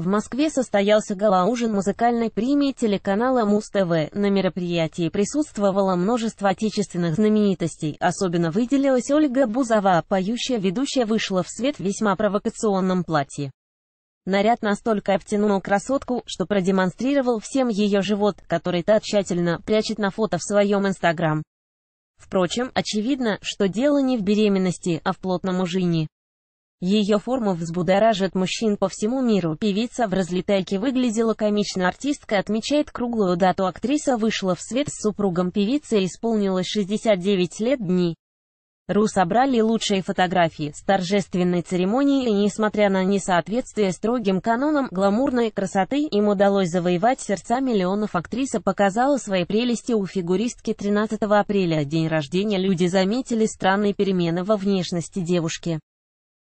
В Москве состоялся гала-ужин музыкальной премии телеканала Муз-ТВ. На мероприятии присутствовало множество отечественных знаменитостей. Особенно выделилась Ольга Бузова, поющая ведущая вышла в свет в весьма провокационном платье. Наряд настолько обтянул красотку, что продемонстрировал всем ее живот, который та тщательно прячет на фото в своем инстаграм. Впрочем, очевидно, что дело не в беременности, а в плотном ужине. Ее форма взбудоражит мужчин по всему миру. Певица в разлетайке выглядела комично. Артистка отмечает круглую дату. Актриса вышла в свет с супругом певицы, и исполнилось 69 лет дни. РУ собрали лучшие фотографии с торжественной церемонии и, несмотря на несоответствие строгим канонам гламурной красоты, им удалось завоевать сердца миллионов. Актриса показала свои прелести у фигуристки 13 апреля, день рождения. Люди заметили странные перемены во внешности девушки.